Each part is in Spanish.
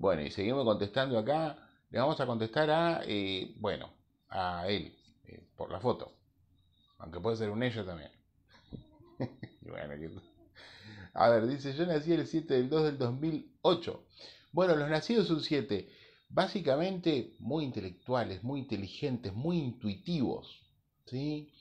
Bueno, y seguimos contestando acá. Le vamos a contestar a, eh, bueno, a él, eh, por la foto. Aunque puede ser un ella también. a ver, dice, yo nací el 7 del 2 del 2008. Bueno, los nacidos son 7. Básicamente muy intelectuales, muy inteligentes, muy intuitivos. ¿sí?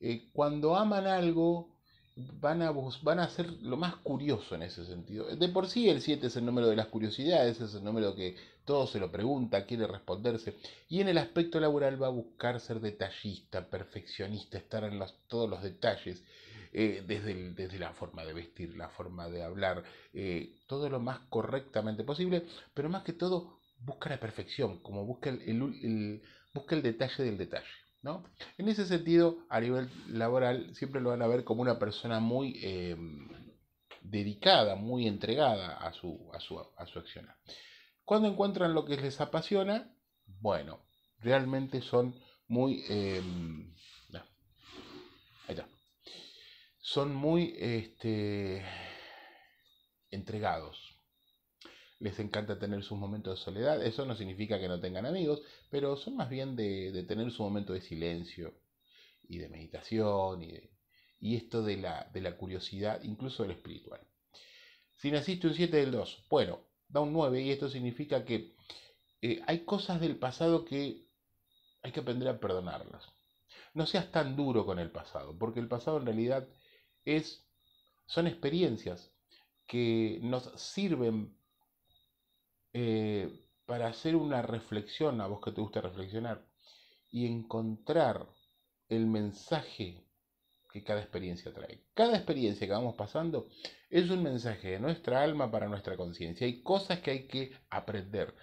Eh, cuando aman algo, van a, van a ser lo más curioso en ese sentido. De por sí el 7 es el número de las curiosidades, es el número que todo se lo pregunta, quiere responderse. Y en el aspecto laboral va a buscar ser detallista, perfeccionista, estar en todos los detalles, eh, desde, desde, la forma de vestir, la forma de hablar, eh, todo lo más correctamente posible, pero más que todo busca la perfección, como busca busca el detalle del detalle. En ese sentido, a nivel laboral, siempre lo van a ver como una persona muy em, dedicada, muy entregada a su, a su, accionar. Cuando encuentran lo que les apasiona, bueno, realmente son muy... Em, son muy este, entregados les encanta tener sus momentos de soledad. Eso no significa que no tengan amigos, pero son más bien de, tener su momento de silencio y de meditación y, esto de la, de la curiosidad, incluso del espiritual. Si naciste un 7 del 2, bueno, da un 9 y esto significa que eh, hay cosas del pasado que hay que aprender a perdonarlas. No seas tan duro con el pasado, porque el pasado en realidad es, son experiencias que nos sirven eh, para hacer una reflexión, a vos que te gusta reflexionar, y encontrar el mensaje que cada experiencia trae. Cada experiencia que vamos pasando es un mensaje de nuestra alma para nuestra conciencia. Hay cosas que hay que aprender,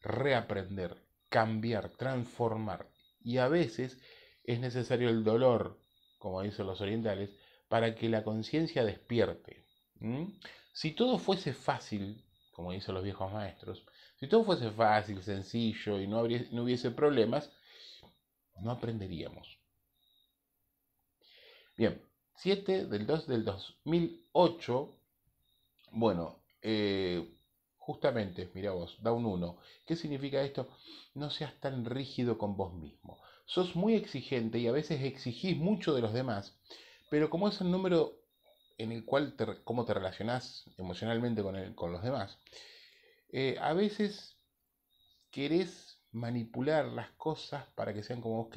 reaprender, cambiar, transformar. Y a veces es necesario el dolor, como dicen los orientales, para que la conciencia despierte. Si todo fuese fácil, como dicen los viejos maestros, si todo fuese fácil, sencillo y no, hubiese problemas, no aprenderíamos. Bien, 7 del 2 del 2008, bueno, eh, justamente, mira vos, da un 1. ¿Qué significa esto? No seas tan rígido con vos mismo. Sos muy exigente y a veces exigís mucho de los demás, pero como es el número en el cual cómo te relacionás emocionalmente con, con los demás. Eh, a veces querés manipular las cosas para que sean como vos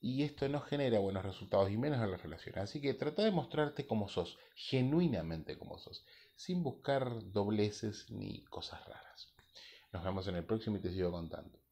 y esto no genera buenos resultados y menos en las relaciones. Así que trata de mostrarte como sos, genuinamente como sos, sin buscar dobleces ni cosas raras. Nos vemos en el próximo y te sigo contando.